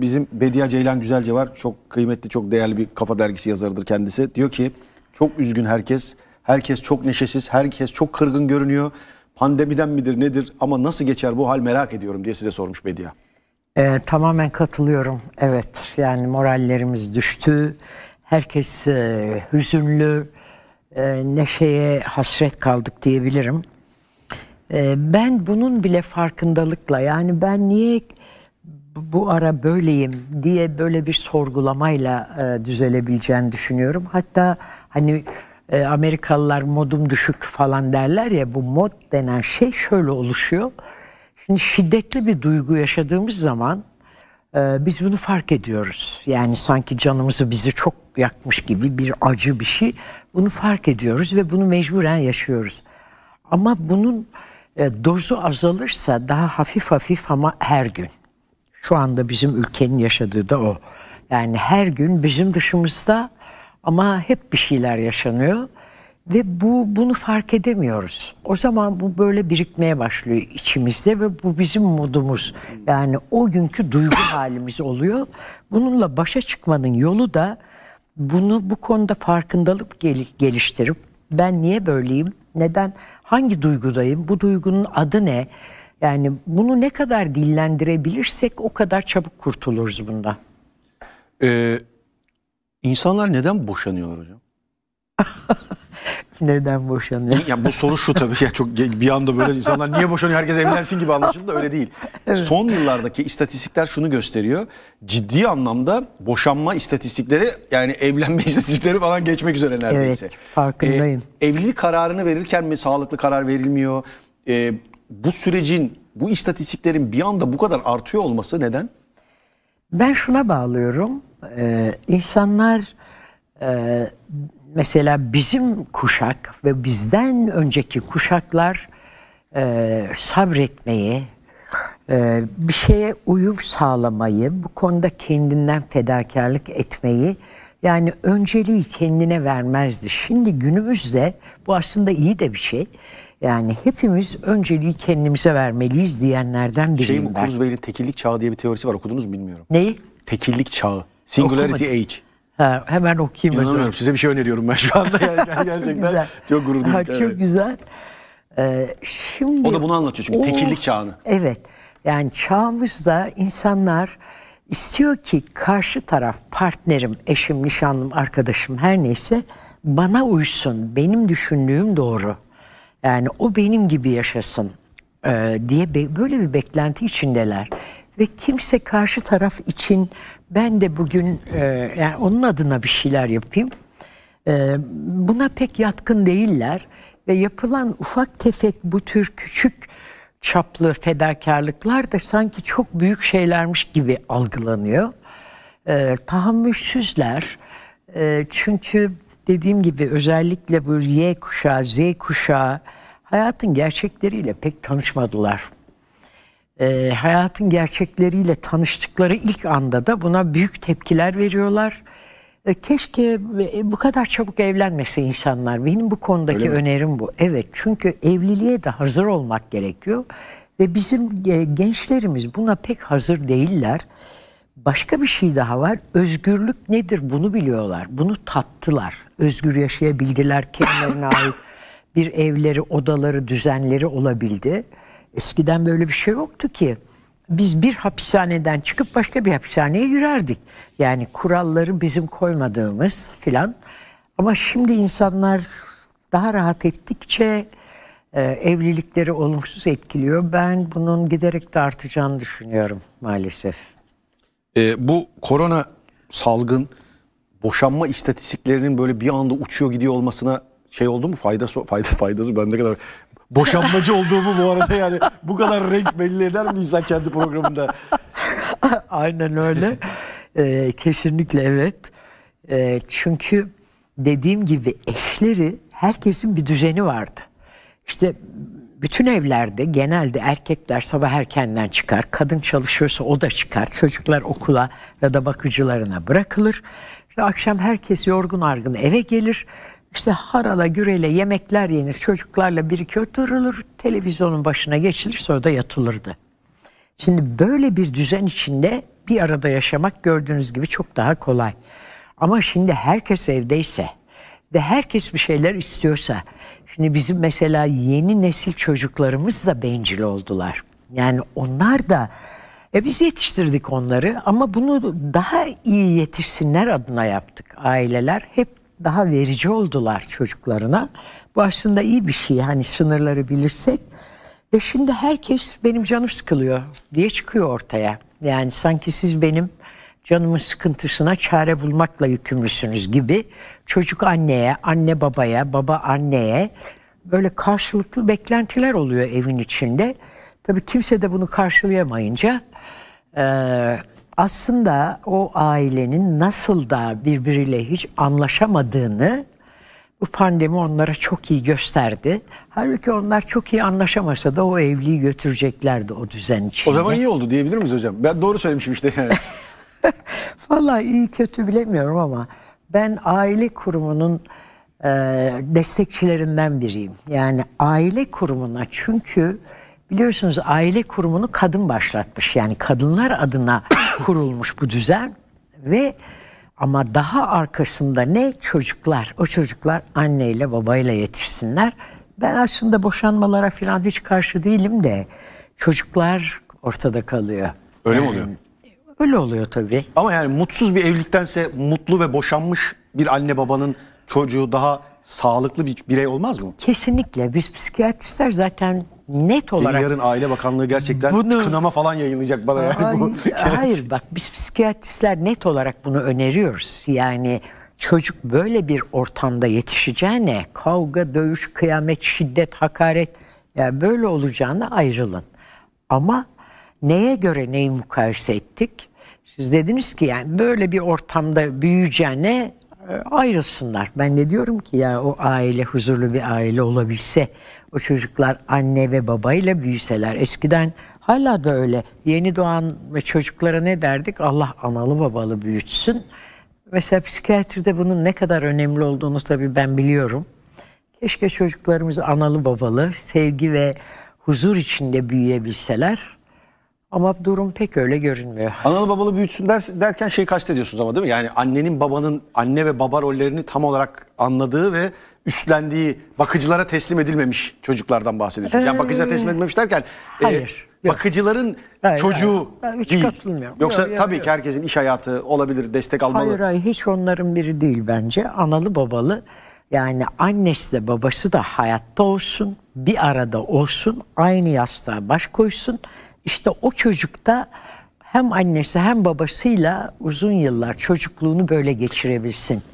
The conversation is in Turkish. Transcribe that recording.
Bizim Bedia Ceylan Güzelce var. Çok kıymetli, çok değerli bir kafa dergisi yazarıdır kendisi. Diyor ki çok üzgün herkes. Herkes çok neşesiz. Herkes çok kırgın görünüyor. Pandemiden midir nedir ama nasıl geçer bu hal merak ediyorum diye size sormuş Bedia. Ee, tamamen katılıyorum. Evet yani morallerimiz düştü. Herkes e, hüzünlü, e, neşeye hasret kaldık diyebilirim. E, ben bunun bile farkındalıkla yani ben niye bu ara böyleyim diye böyle bir sorgulamayla e, düzelebileceğini düşünüyorum. Hatta hani e, Amerikalılar modum düşük falan derler ya bu mod denen şey şöyle oluşuyor. Şimdi şiddetli bir duygu yaşadığımız zaman e, biz bunu fark ediyoruz. Yani sanki canımızı bizi çok yakmış gibi bir acı bir şey. Bunu fark ediyoruz ve bunu mecburen yaşıyoruz. Ama bunun e, dozu azalırsa daha hafif hafif ama her gün şu anda bizim ülkenin yaşadığı da o. Yani her gün bizim dışımızda ama hep bir şeyler yaşanıyor ve bu bunu fark edemiyoruz. O zaman bu böyle birikmeye başlıyor içimizde ve bu bizim modumuz. Yani o günkü duygu halimiz oluyor. Bununla başa çıkmanın yolu da bunu bu konuda farkındalık geliştirip ben niye böyleyim? Neden hangi duygudayım? Bu duygunun adı ne? Yani bunu ne kadar dillendirebilirsek o kadar çabuk kurtuluruz bundan. Ee, insanlar neden boşanıyorlar hocam? neden boşanıyor? Ya bu soru şu tabii ya çok bir anda böyle insanlar niye boşanıyor herkes evlensin gibi anlaşıldı da öyle değil. Evet. Son yıllardaki istatistikler şunu gösteriyor. Ciddi anlamda boşanma istatistikleri yani evlenme istatistikleri falan geçmek üzere neredeyse. Evet farkındayım. Ee, evlilik kararını verirken mi sağlıklı karar verilmiyor? Ee, bu sürecin, bu istatistiklerin bir anda bu kadar artıyor olması neden? Ben şuna bağlıyorum. Ee, insanlar e, mesela bizim kuşak ve bizden önceki kuşaklar e, sabretmeyi, e, bir şeye uyum sağlamayı, bu konuda kendinden fedakarlık etmeyi yani önceliği kendine vermezdi. Şimdi günümüzde bu aslında iyi de bir şey. Yani hepimiz önceliği kendimize vermeliyiz diyenlerden biriyim şey, bu ben. Kurzweil'in tekillik çağı diye bir teorisi var okudunuz mu bilmiyorum. Neyi? Tekillik çağı. Singularity Okumadım. Age. Ha, hemen okuyayım. İnanamıyorum size bir şey öneriyorum ben şu anda. Yani gerçekten çok güzel. Çok gurur duyduk. çok evet. güzel. Ee, şimdi O da bunu anlatıyor çünkü o, tekillik çağını. Evet. Yani çağımızda insanlar istiyor ki karşı taraf partnerim, eşim, nişanlım, arkadaşım her neyse bana uysun. Benim düşündüğüm doğru. Yani o benim gibi yaşasın e, diye be, böyle bir beklenti içindeler. Ve kimse karşı taraf için ben de bugün e, yani onun adına bir şeyler yapayım. E, buna pek yatkın değiller. Ve yapılan ufak tefek bu tür küçük çaplı fedakarlıklar da sanki çok büyük şeylermiş gibi algılanıyor. E, tahammülsüzler. E, çünkü dediğim gibi özellikle bu Y kuşağı, Z kuşağı hayatın gerçekleriyle pek tanışmadılar. Ee, hayatın gerçekleriyle tanıştıkları ilk anda da buna büyük tepkiler veriyorlar. Ee, keşke e, bu kadar çabuk evlenmese insanlar. Benim bu konudaki önerim bu. Evet çünkü evliliğe de hazır olmak gerekiyor. Ve bizim e, gençlerimiz buna pek hazır değiller. Başka bir şey daha var. Özgürlük nedir bunu biliyorlar. Bunu tattılar özgür yaşayabildiler kendilerine ait bir evleri, odaları, düzenleri olabildi. Eskiden böyle bir şey yoktu ki. Biz bir hapishaneden çıkıp başka bir hapishaneye girerdik. Yani kuralları bizim koymadığımız filan. Ama şimdi insanlar daha rahat ettikçe e, evlilikleri olumsuz etkiliyor. Ben bunun giderek de artacağını düşünüyorum maalesef. E, bu korona salgın boşanma istatistiklerinin böyle bir anda uçuyor gidiyor olmasına şey oldu mu? fayda fayda, faydası ben ne kadar boşanmacı olduğumu bu arada yani bu kadar renk belli eder mi insan kendi programında? Aynen öyle. ee, kesinlikle evet. Ee, çünkü dediğim gibi eşleri herkesin bir düzeni vardı. İşte bütün evlerde genelde erkekler sabah erkenden çıkar. Kadın çalışıyorsa o da çıkar. Çocuklar okula ya da bakıcılarına bırakılır. İşte akşam herkes yorgun argın eve gelir. İşte harala gürele yemekler yenir. Çocuklarla bir iki oturulur. Televizyonun başına geçilir sonra da yatılırdı. Şimdi böyle bir düzen içinde bir arada yaşamak gördüğünüz gibi çok daha kolay. Ama şimdi herkes evdeyse ve herkes bir şeyler istiyorsa şimdi bizim mesela yeni nesil çocuklarımız da bencil oldular. Yani onlar da e biz yetiştirdik onları ama bunu daha iyi yetişsinler adına yaptık. Aileler hep daha verici oldular çocuklarına. Bu aslında iyi bir şey hani sınırları bilirsek. Ve şimdi herkes benim canım sıkılıyor diye çıkıyor ortaya. Yani sanki siz benim canımın sıkıntısına çare bulmakla yükümlüsünüz gibi çocuk anneye, anne babaya, baba anneye böyle karşılıklı beklentiler oluyor evin içinde. Tabii kimse de bunu karşılayamayınca ee, aslında o ailenin nasıl da birbiriyle hiç anlaşamadığını bu pandemi onlara çok iyi gösterdi. Halbuki onlar çok iyi anlaşamasa da o evliliği götüreceklerdi o düzen içinde. O zaman iyi oldu diyebilir miyiz hocam? Ben doğru söylemişim işte yani. Valla iyi kötü bilemiyorum ama ben aile kurumunun e, destekçilerinden biriyim. Yani aile kurumuna çünkü Biliyorsunuz aile kurumunu kadın başlatmış. Yani kadınlar adına kurulmuş bu düzen ve ama daha arkasında ne çocuklar. O çocuklar anneyle babayla yetişsinler. Ben aslında boşanmalara falan hiç karşı değilim de çocuklar ortada kalıyor. Öyle yani, mi oluyor? Ee, öyle oluyor tabii. Ama yani mutsuz bir evliliktense mutlu ve boşanmış bir anne babanın çocuğu daha sağlıklı bir birey olmaz mı? Kesinlikle. Biz psikiyatristler zaten net olarak... Beni yarın Aile Bakanlığı gerçekten bunu, kınama falan yayınlayacak bana. Yani ay, bu. hayır bak biz psikiyatristler net olarak bunu öneriyoruz. Yani çocuk böyle bir ortamda yetişeceğine kavga, dövüş, kıyamet, şiddet, hakaret yani böyle olacağına ayrılın. Ama neye göre neyi mukayese ettik? Siz dediniz ki yani böyle bir ortamda büyüyeceğine e, ayrılsınlar. Ben de diyorum ki ya o aile huzurlu bir aile olabilse o çocuklar anne ve babayla büyüseler. Eskiden hala da öyle. Yeni doğan çocuklara ne derdik? Allah analı babalı büyütsün. Mesela psikiyatride bunun ne kadar önemli olduğunu tabii ben biliyorum. Keşke çocuklarımız analı babalı, sevgi ve huzur içinde büyüyebilseler. Ama durum pek öyle görünmüyor. Analı babalı büyütsün der, derken şey kastediyorsunuz ama değil mi? Yani annenin babanın anne ve baba rollerini tam olarak anladığı ve üstlendiği bakıcılara teslim edilmemiş çocuklardan bahsediyorsunuz. Yani bakıcılara teslim ee, edilmemiş derken e, Hayır. E, bakıcıların hayır, çocuğu hayır. Hiç değil. Yoksa yok, tabii yok. ki herkesin iş hayatı olabilir, destek almalı. Hayır hayır hiç onların biri değil bence. Analı babalı yani annesi de babası da hayatta olsun, bir arada olsun, aynı yastığa baş koysun işte o çocukta hem annesi hem babasıyla uzun yıllar çocukluğunu böyle geçirebilsin.